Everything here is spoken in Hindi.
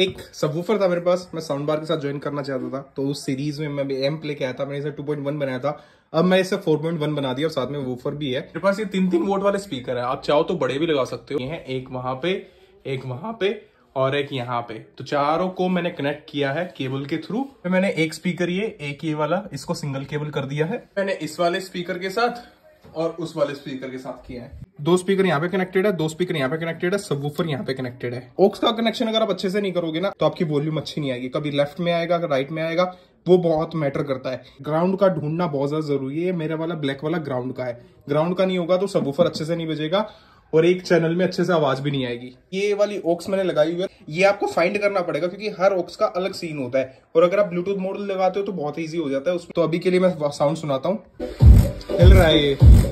एक सबवूफर था मेरे पास मैं साउंड बार के साथ ज्वाइन करना चाहता था तो उस सीरीज में मैं एम प्ले के आया था मैंने इसे 2.1 बनाया था अब मैं इसे 4.1 बना दिया और साथ में वूफर भी है मेरे पास ये तीन तीन वोट वाले स्पीकर है आप चाहो तो बड़े भी लगा सकते हो ये है एक वहां पे एक वहां पे और एक यहाँ पे तो चारों को मैंने कनेक्ट किया है केबल के थ्रू मैंने एक स्पीकर ये एक ये वाला इसको सिंगल केबल कर दिया है मैंने इस वाले स्पीकर के साथ और उस वाले स्पीकर के साथ किया है दो स्पीकर यहाँ पे कनेक्टेड है दो स्पीकर यहाँ पे कनेक्टेड है सब वूफर यहाँ पे कनेक्टेड है ओक्स का कनेक्शन अगर आप अच्छे से नहीं करोगे ना तो आपकी वॉल्यूम अच्छी नहीं आएगी कभी लेफ्ट में आएगा राइट में आएगा वो बहुत मैटर करता है ग्राउंड का ढूंढना बहुत ज्यादा जरूरी है मेरा वाला ब्लैक वाला ग्राउंड का है ग्राउंड का नहीं होगा तो सब अच्छे से नहीं बजेगा और एक चैनल में अच्छे से आवाज भी नहीं आएगी ये वाली ओक्स मैंने लगाई हुई है ये आपको फाइंड करना पड़ेगा क्योंकि हर ओक्स का अलग सीन होता है और अगर आप ब्लूटूथ मोड लगाते हो तो बहुत ईजी हो जाता है उसमें तो अभी के लिए मैं साउंड सुनाता हूँ हिल रहा है ये